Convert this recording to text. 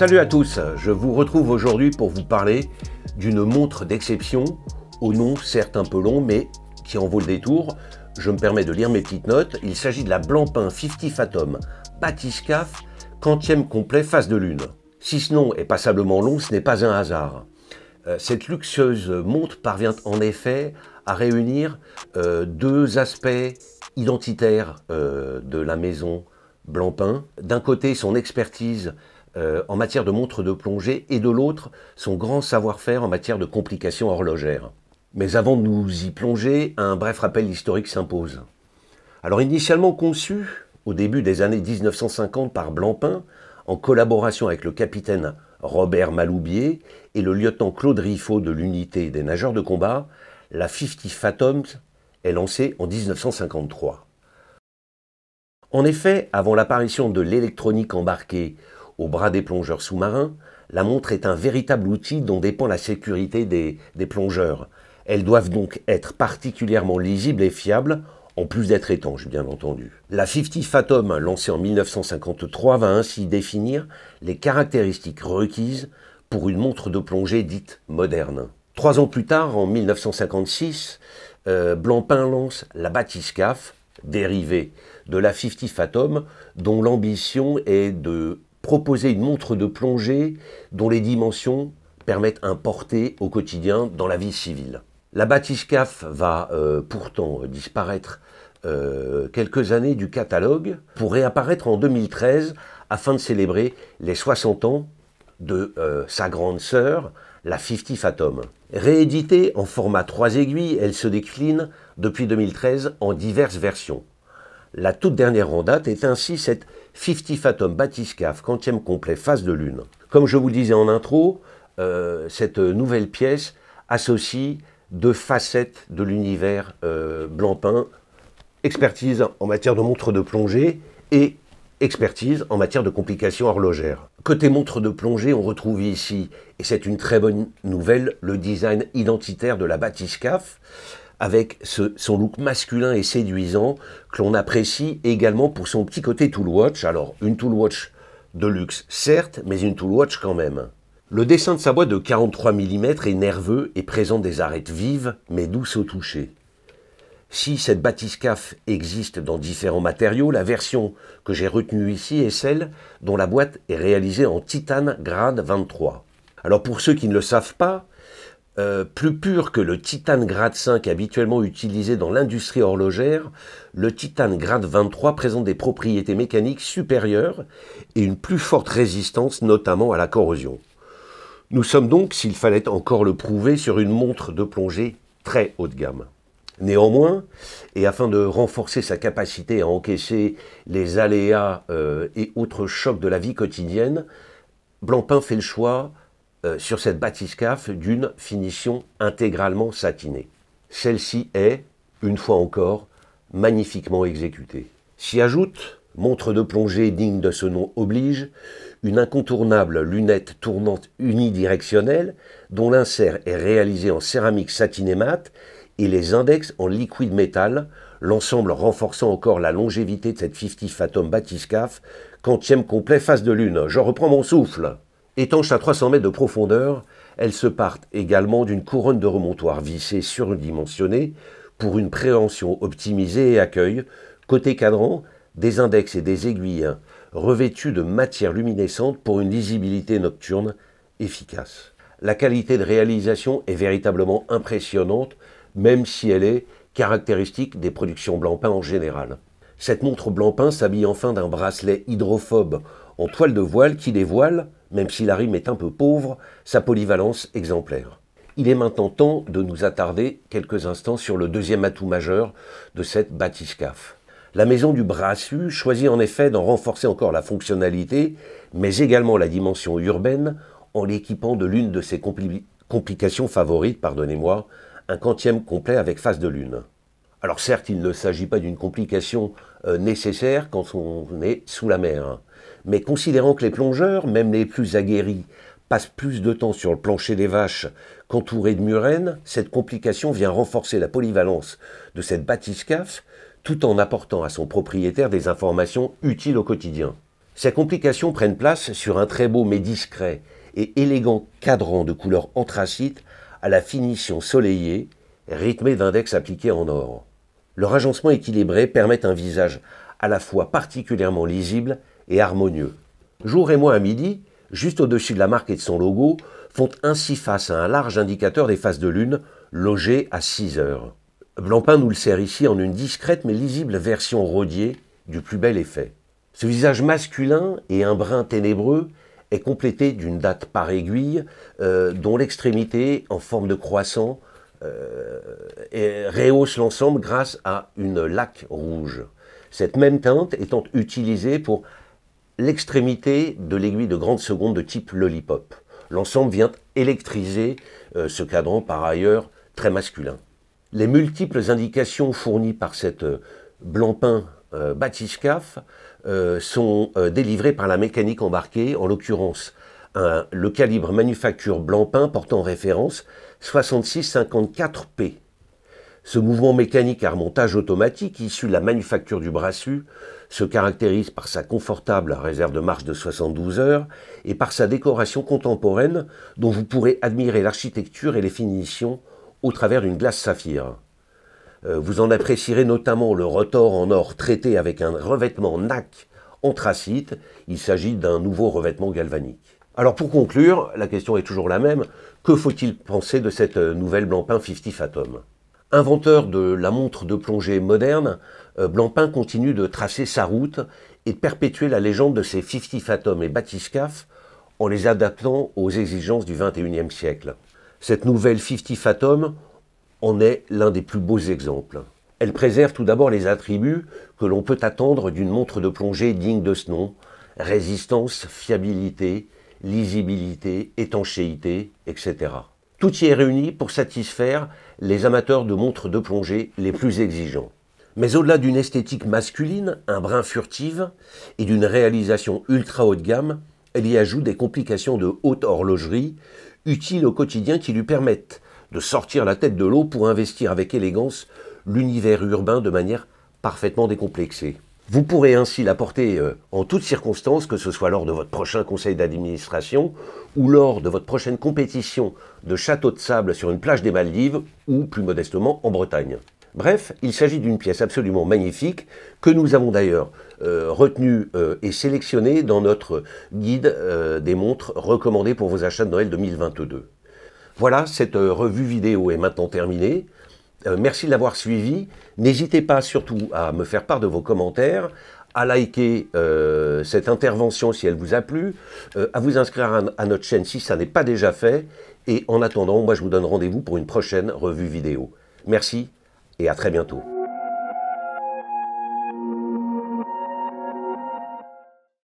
Salut à tous, je vous retrouve aujourd'hui pour vous parler d'une montre d'exception, au nom certes un peu long, mais qui en vaut le détour. Je me permets de lire mes petites notes. Il s'agit de la Blancpain 50 Fathom Batiscaf, quantième complet face de lune. Si ce nom est passablement long, ce n'est pas un hasard. Euh, cette luxueuse montre parvient en effet à réunir euh, deux aspects identitaires euh, de la maison Blancpain. D'un côté, son expertise euh, en matière de montres de plongée et de l'autre son grand savoir-faire en matière de complications horlogères. Mais avant de nous y plonger, un bref rappel historique s'impose. Alors initialement conçu au début des années 1950 par Blancpain, en collaboration avec le capitaine Robert Maloubier et le lieutenant Claude Riffaut de l'unité des nageurs de combat, la 50 Fathoms est lancée en 1953. En effet, avant l'apparition de l'électronique embarquée au bras des plongeurs sous-marins, la montre est un véritable outil dont dépend la sécurité des, plongeurs. Elles doivent donc être particulièrement lisibles et fiables, en plus d'être étanches bien entendu. La 50 Fathom, lancée en 1953, va ainsi définir les caractéristiques requises pour une montre de plongée dite moderne. Trois ans plus tard, en 1956, euh, Blancpain lance la Batiscaf, dérivée de la 50 Fathom, dont l'ambition est de proposer une montre de plongée dont les dimensions permettent un porté au quotidien dans la vie civile. La Batiscaf va euh, pourtant euh, disparaître euh, quelques années du catalogue pour réapparaître en 2013 afin de célébrer les 60 ans de sa grande sœur, la Fifty Fathom. Rééditée en format 3 aiguilles, elle se décline depuis 2013 en diverses versions. La toute dernière en date est ainsi cette 50 Fathom Batiscaf, quantième complet, face de lune. Comme je vous disais en intro, euh, cette nouvelle pièce associe deux facettes de l'univers blanc euh, Blancpain, expertise en matière de montre de plongée et expertise en matière de complications horlogères. Côté montre de plongée, on retrouve ici, et c'est une très bonne nouvelle, le design identitaire de la batiscaf avec son look masculin et séduisant que l'on apprécie également pour son petit côté tool watch. Alors une tool watch de luxe certes, mais une tool watch quand même. Le dessin de sa boîte de 43 mm est nerveux et présente des arêtes vives mais douces au toucher. Si cette batiscaf existe dans différents matériaux, la version que j'ai retenue ici est celle dont la boîte est réalisée en titane grade 23. Alors pour ceux qui ne le savent pas, euh, plus pur que le titane grade 5 habituellement utilisé dans l'industrie horlogère, le titane grade 23 présente des propriétés mécaniques supérieures et une plus forte résistance notamment à la corrosion. Nous sommes donc, s'il fallait encore le prouver, sur une montre de plongée très haut de gamme. Néanmoins, et afin de renforcer sa capacité à encaisser les aléas euh, et autres chocs de la vie quotidienne, Blancpain fait le choix euh, sur cette batiscafe d'une finition intégralement satinée. Celle-ci est, une fois encore, magnifiquement exécutée. S'y ajoute, montre de plongée digne de ce nom oblige, une incontournable lunette tournante unidirectionnelle dont l'insert est réalisé en céramique satinée mate et les index en liquide métal, l'ensemble renforçant encore la longévité de cette 50 Fathom Batiscaf, quantième complet face de lune. Je reprends mon souffle. Étanches à 300 mètres de profondeur, elles se partent également d'une couronne de remontoir vissée surdimensionnée pour une préhension optimisée et accueil, côté cadran, des index et des aiguilles revêtus de matière luminescente pour une lisibilité nocturne efficace. La qualité de réalisation est véritablement impressionnante, même si elle est caractéristique des productions blanc Blancpain en général. Cette montre Blancpain s'habille enfin d'un bracelet hydrophobe en toile de voile qui dévoile, même si la rime est un peu pauvre, sa polyvalence exemplaire. Il est maintenant temps de nous attarder quelques instants sur le deuxième atout majeur de cette bâtiscaf. La maison du Brassu choisit en effet d'en renforcer encore la fonctionnalité, mais également la dimension urbaine, en l'équipant de l'une de ses complications favorites, pardonnez-moi, un quantième complet avec face de lune. Alors certes, il ne s'agit pas d'une complication euh, nécessaire quand on est sous la mer, mais considérant que les plongeurs, même les plus aguerris, passent plus de temps sur le plancher des vaches qu'entourés de murènes, cette complication vient renforcer la polyvalence de cette bâtisse tout en apportant à son propriétaire des informations utiles au quotidien. Ces complications prennent place sur un très beau mais discret et élégant cadran de couleur anthracite à la finition soleillée, rythmée d'index appliqués en or. Leur agencement équilibré permet un visage à la fois particulièrement lisible harmonieux. Jour et mois à midi, juste au-dessus de la marque et de son logo, font ainsi face à un large indicateur des phases de lune, logé à 6 heures. Blanpin nous le sert ici en une discrète mais lisible version rodier du plus bel effet. Ce visage masculin et un brin ténébreux est complété d'une date par aiguille euh, dont l'extrémité, en forme de croissant, euh, rehausse l'ensemble grâce à une laque rouge. Cette même teinte étant utilisée pour l'extrémité de l'aiguille de grande seconde de type lollipop. L'ensemble vient électriser euh, ce cadran par ailleurs très masculin. Les multiples indications fournies par cette euh, blanc pin euh, batiscaf sont délivrées par la mécanique embarquée, en l'occurrence le calibre manufacture Blanc-Pin, portant référence 6654P. Ce mouvement mécanique à remontage automatique issu de la manufacture du Brassu se caractérise par sa confortable réserve de marche de 72 heures et par sa décoration contemporaine dont vous pourrez admirer l'architecture et les finitions au travers d'une glace saphir. Euh, vous en apprécierez notamment le rotor en or traité avec un revêtement NAC anthracite. Il s'agit d'un nouveau revêtement galvanique. Alors pour conclure, la question est toujours la même. Que faut-il penser de cette euh, nouvelle Blancpain 50 Fathom Inventeur de la montre de plongée moderne, euh, Blancpain continue de tracer sa route et de perpétuer la légende de ses 50 Fathom et Batiscaf en les adaptant aux exigences du XXIe siècle. Cette nouvelle 50 Fathom en est l'un des plus beaux exemples. Elle préserve tout d'abord les attributs que l'on peut attendre d'une montre de plongée digne de ce nom, résistance, fiabilité, lisibilité, étanchéité, etc. Tout y est réuni pour satisfaire les amateurs de montres de plongée les plus exigeants. Mais au-delà d'une esthétique masculine, un brin furtive, et d'une réalisation ultra haut de gamme, elle y ajoute des complications de haute horlogerie, utiles au quotidien qui lui permettent de sortir la tête de l'eau pour investir avec élégance l'univers urbain de manière parfaitement décomplexée. Vous pourrez ainsi la porter euh, en toutes circonstances, que ce soit lors de votre prochain conseil d'administration ou lors de votre prochaine compétition de château de sable sur une plage des Maldives ou plus modestement en Bretagne. Bref, il s'agit d'une pièce absolument magnifique que nous avons d'ailleurs euh, retenue euh, et sélectionnée dans notre guide des montres recommandées pour vos achats de Noël 2022. Voilà, cette revue vidéo est maintenant terminée. Euh, merci de l'avoir suivi. N'hésitez pas surtout à me faire part de vos commentaires, à liker euh, cette intervention si elle vous a plu, euh, à vous inscrire à, à, notre chaîne si ça n'est pas déjà fait. Et en attendant, moi je vous donne rendez-vous pour une prochaine revue vidéo. Merci et à très bientôt.